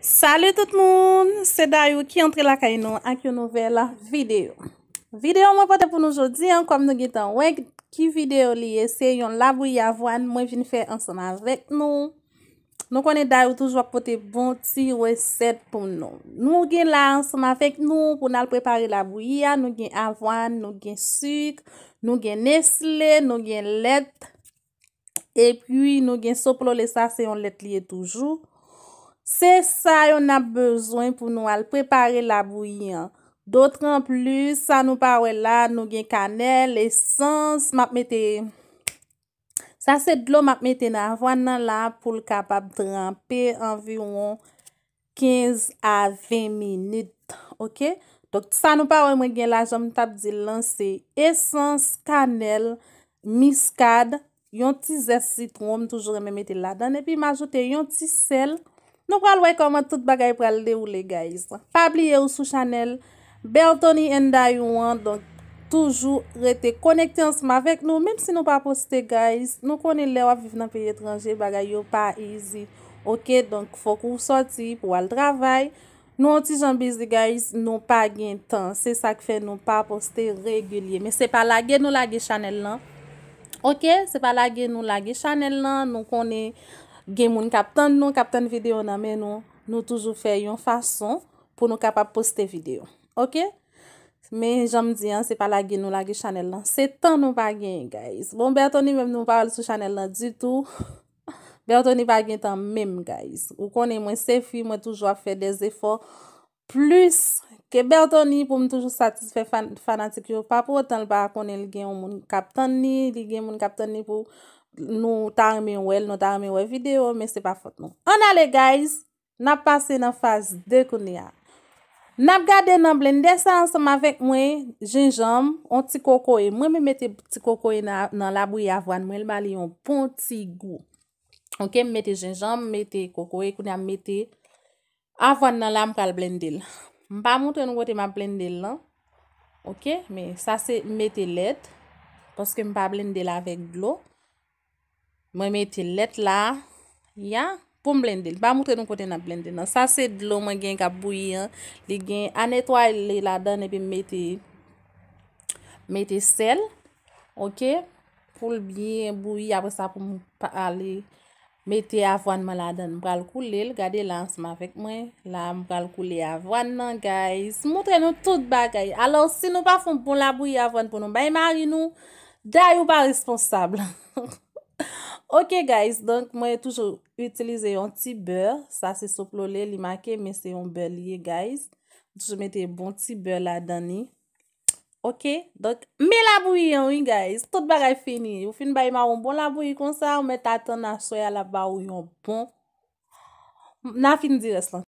Salè tout moun, se dayou ki antre la kay nou ak yon nouvel videyo. Videyo mwen pote pou nou jodi an, kom nou gen tan wèk ki videyo liye se yon labouye avouan mwen vin fè ansama vèk nou. Nou konen dayou toujwa pote bon ti wè set pou nou. Nou gen la ansama vèk nou pou nan l'prepare labouye, nou gen avouan, nou gen suk, nou gen esle, nou gen let, e pi nou gen soplo le sa se yon let liye toujou. Se sa yon ap bezwen pou nou al prepare la bouyyan. Dotre an plus, sa nou pawe la nou gen kanel, esens, map mette. Sa se dlo map mette nan avwanan la pou l kapap drampe anviron 15 a 20 minute. Ok? Dok sa nou pawe mwen gen la, jom tap di lanse esens, kanel, miskad, yon ti zesitrom, toujou reme mette la dan, epi majote yon ti sel. Nou kwa l wèkoman tout bagay pral de oule, guys. Pabli e ou sou chanel, beltoni enday ou an, donk toujou rete konekte ansma vek nou, menm si nou pa poste, guys, nou konen lè wap viv nan pey etranje, bagay yo pa easy, ok? Donk fok ou soti pou wal travay. Nou an ti jan bezde, guys, nou pa gen tan, se sa k fe nou pa poste regulye. Men se pa lage nou lage chanel lan, non? ok? Se pa lage nou lage chanel lan, non? nou konen... Gen moun kap tan nou, kap tan videyo nan, men nou, nou toujou fe yon fason pou nou kapap poste videyo, ok? Men, janm diyan, se pa la gen nou la gen chanel lan, se tan nou pa gen, guys. Bon, beltoni mem nou pa wale sou chanel lan du tou, beltoni pa gen tan mem, guys. Ou konen mwen sefi, mwen toujou a fe de zefor plus ke beltoni pou mwen toujou satisfe fanatik yo pa pou otan lpa konen lgen moun kap tan ni, lgen moun kap tan ni pou... Nou ta reme ou el, nou ta reme ou el video, men se pa fote nou. An ale guys, nap pase nan fase 2 koun ya. Nap gade nan blendesan, seman vek mwen, jenjam, on ti koko e. Mwen mi mette ti koko e nan labou ya avon, mwen li bali yon pon ti gou. Ok, mwete jenjam, mette koko e, koun ya mette avon nan labou ya blendel. Mpa mwote nou wote mwen blendel lan. Ok, men sa se mette led, koske mpa blendel avon glou. Mwen meti let la, ya, pou mblendel. Ba moutre nou kote nan mblendel nan. Sa se dlo mwen gen ka bouye, li gen anetwaye le la dan epi meti sel, ok? Poul byen, bouye apre sa pou mou pa ale, meti avwane man la dan mbral koule, gade lansman fek mwen la mbral koule avwane nan, guys. Moutre nou tout bagay. Alors, si nou pa foun pou bon la bouye avwane pou nou bay mari nou, dayou pa responsable. Ok guys, donc moi toujou utilize yon ti beur. Sa se soplo le li make, men se yon beur liye guys. Toujou mette yon bon ti beur la dani. Ok, donc me la bouye yon oui guys. Tout bagay fini. Ou fin ba yon bon la bouye kon sa, ou mette atan nan soya la ba ou yon bon. Na fin di res lan.